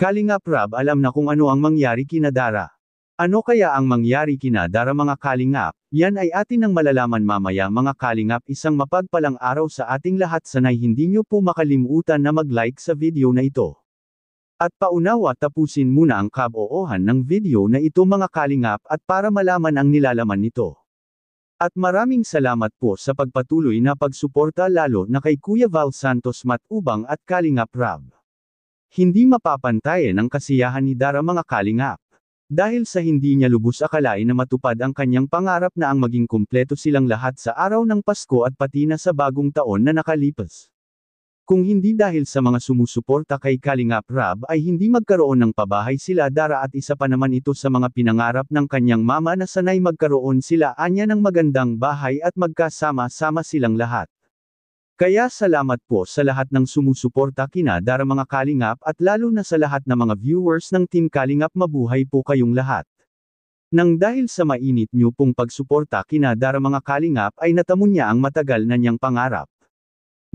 Kalingap Rab alam na kung ano ang mangyari kinadara. Ano kaya ang mangyari kinadara mga Kalingap? Yan ay atin ang malalaman mamaya mga Kalingap isang mapagpalang araw sa ating lahat sanay hindi nyo po makalimutan na mag-like sa video na ito. At paunawa tapusin muna ang kaboohan ng video na ito mga Kalingap at para malaman ang nilalaman nito. At maraming salamat po sa pagpatuloy na pagsuporta lalo na kay Kuya Val Santos Matubang at Kalingap Rab. Hindi mapapantayan ng kasiyahan ni Dara mga kalingap. Dahil sa hindi niya lubos akalain na matupad ang kanyang pangarap na ang maging kumpleto silang lahat sa araw ng Pasko at pati na sa bagong taon na nakalipas. Kung hindi dahil sa mga sumusuporta kay Kalingap Rab ay hindi magkaroon ng pabahay sila Dara at isa pa naman ito sa mga pinangarap ng kanyang mama na sanay magkaroon sila anya ng magandang bahay at magkasama-sama silang lahat. Kaya salamat po sa lahat ng sumusuporta kina Dara mga Kalingap at lalo na sa lahat ng mga viewers ng Team Kalingap mabuhay po kayong lahat. Nang dahil sa mainit niyo pong pagsuporta kina Dara mga Kalingap ay natamo niya ang matagal na niyang pangarap.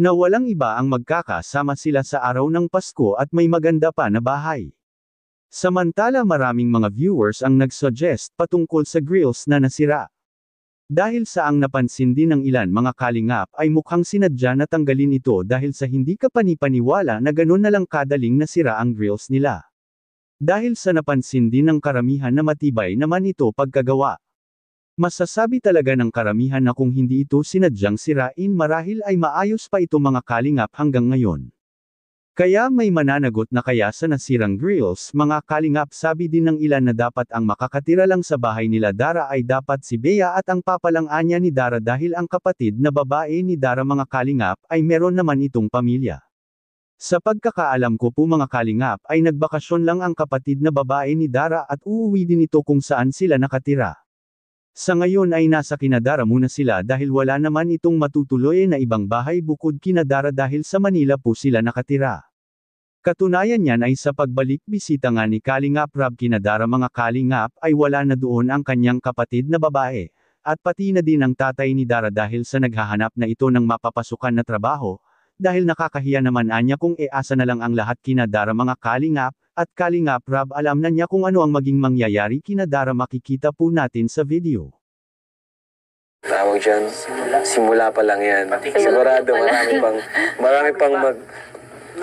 Na walang iba ang magkakasama sila sa araw ng Pasko at may maganda pa na bahay. Samantala maraming mga viewers ang nagsuggest patungkol sa grills na nasira. Dahil sa ang napansin din ng ilan mga kalingap ay mukhang sinadya na tanggalin ito dahil sa hindi ka panipaniwala na ganun na lang kadaling nasira ang grills nila. Dahil sa napansin din ng karamihan na matibay naman ito pagkagawa. Masasabi talaga ng karamihan na kung hindi ito sinadyang sirain marahil ay maayos pa ito mga kalingap hanggang ngayon. Kaya may mananagot na kaya sa nasirang grills mga kalingap sabi din ng ilan na dapat ang makakatira lang sa bahay nila Dara ay dapat si Bea at ang papalangan niya ni Dara dahil ang kapatid na babae ni Dara mga kalingap ay meron naman itong pamilya. Sa pagkakaalam ko po mga kalingap ay nagbakasyon lang ang kapatid na babae ni Dara at uuwi din ito kung saan sila nakatira. Sa ngayon ay nasa Kinadara muna sila dahil wala naman itong matutuloy na ibang bahay bukod Kinadara dahil sa Manila po sila nakatira. Katunayan niyan ay sa pagbalik bisita nga ni Kalingap Rab Kinadara mga Kalingap ay wala na doon ang kanyang kapatid na babae, at pati na din ang tatay ni Dara dahil sa naghahanap na ito ng mapapasukan na trabaho, dahil nakakahiya naman anya kung easa na lang ang lahat kinadara mga kalingap, at Kalingap Rab alam na niya kung ano ang maging mangyayari kinadara makikita po natin sa video. Tawag dyan, simula pa lang yan. Sigurado marami pang, marami pang mag,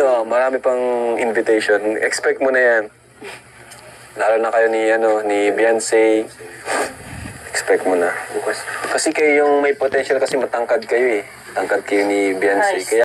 no, marami pang invitation. Expect mo na yan. Lalo na kayo ni, ano, ni Beyonce. Expect mo na. Kasi kayo yung may potential kasi matangkad kayo eh. Tangkad kayo ni Beyonce. Kaya